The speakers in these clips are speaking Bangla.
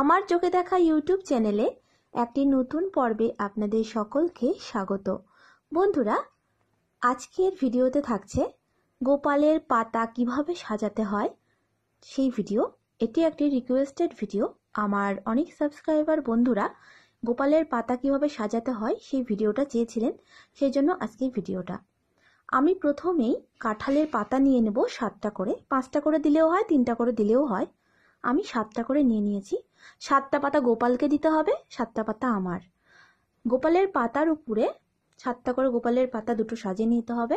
আমার চোখে দেখা ইউটিউব চ্যানেলে একটি নতুন পর্বে আপনাদের সকলকে স্বাগত বন্ধুরা আজকের ভিডিওতে থাকছে গোপালের পাতা কিভাবে সাজাতে হয় সেই ভিডিও এটি একটি রিকোয়েস্টেড ভিডিও আমার অনেক সাবস্ক্রাইবার বন্ধুরা গোপালের পাতা কিভাবে সাজাতে হয় সেই ভিডিওটা চেয়েছিলেন সেই জন্য আজকে ভিডিওটা আমি প্রথমেই কাঁঠালের পাতা নিয়ে নেব সাতটা করে পাঁচটা করে দিলেও হয় তিনটা করে দিলেও হয় আমি সাতটা করে নিয়ে নিয়েছি সাতটা পাতা গোপালকে দিতে হবে সাতটা পাতা আমার গোপালের পাতার উপরে সাতটা করে গোপালের পাতা দুটো সাজিয়ে নিতে হবে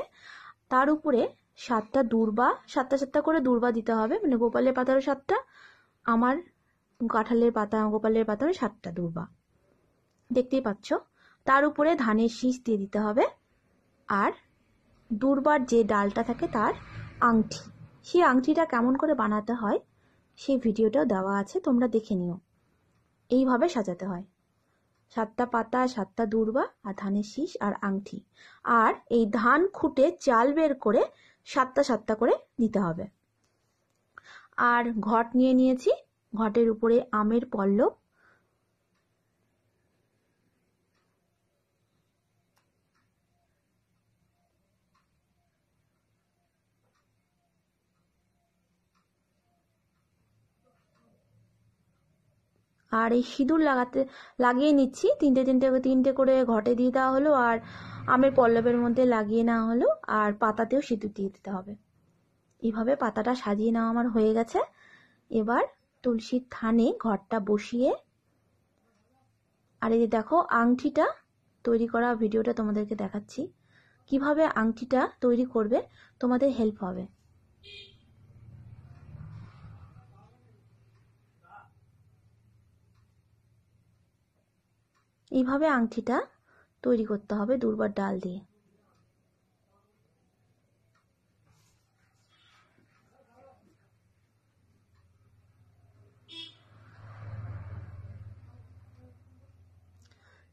তার উপরে সাতটা দূর্বা সাতটা সাতটা করে দূর্বা দিতে হবে মানে গোপালের পাতারও সাতটা আমার কাঁঠালের পাতা গোপালের পাতারও সাতটা দূর্বা দেখতেই পাচ্ছ তার উপরে ধানের শীষ দিয়ে দিতে হবে আর দূর্বার যে ডালটা থাকে তার আংটি সেই আংটিটা কেমন করে বানাতে হয় সেই ভিডিওটাও দেওয়া আছে তোমরা দেখে নিও এইভাবে সাজাতে হয় সাতটা পাতা সাতটা দূর্বা আর ধানের শীষ আর আংটি আর এই ধান খুঁটে চাল বের করে সাতটা সাতটা করে নিতে হবে আর ঘট নিয়ে নিয়েছি ঘটের উপরে আমের পল্লব আর এই সিঁদুর লাগাতে লাগিয়ে নিচ্ছি তিনটে তিনটে তিনটে করে ঘটে দিয়ে দেওয়া হলো আর আমের পল্লবের মধ্যে লাগিয়ে নেওয়া হলো আর পাতাতেও সিঁদুর দিয়ে দিতে হবে এভাবে পাতাটা সাজিয়ে নেওয়া আমার হয়ে গেছে এবার তুলসীর থানে ঘরটা বসিয়ে আর এই যে দেখো আংটিটা তৈরি করা ভিডিওটা তোমাদেরকে দেখাচ্ছি কিভাবে আংটিটা তৈরি করবে তোমাদের হেল্প হবে এইভাবে আংটিটা তৈরি করতে হবে দুর্বার ডাল দিয়ে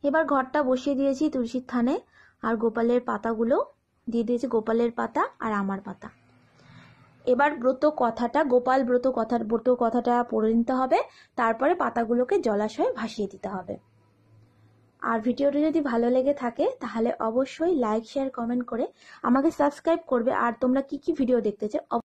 এবার ঘরটা বসিয়ে দিয়েছি তুলসীর থানে আর গোপালের পাতাগুলো দিয়ে দিয়েছি গোপালের পাতা আর আমার পাতা এবার ব্রত কথাটা গোপাল ব্রত কথা ব্রত কথাটা পড়ে নিতে হবে তারপরে পাতাগুলোকে জলাশয়ে ভাসিয়ে দিতে হবে আর ভিডিওটি যদি ভালো লেগে থাকে তাহলে অবশ্যই লাইক শেয়ার কমেন্ট করে আমাকে সাবস্ক্রাইব করবে আর তোমরা কি কি ভিডিও দেখতে চাও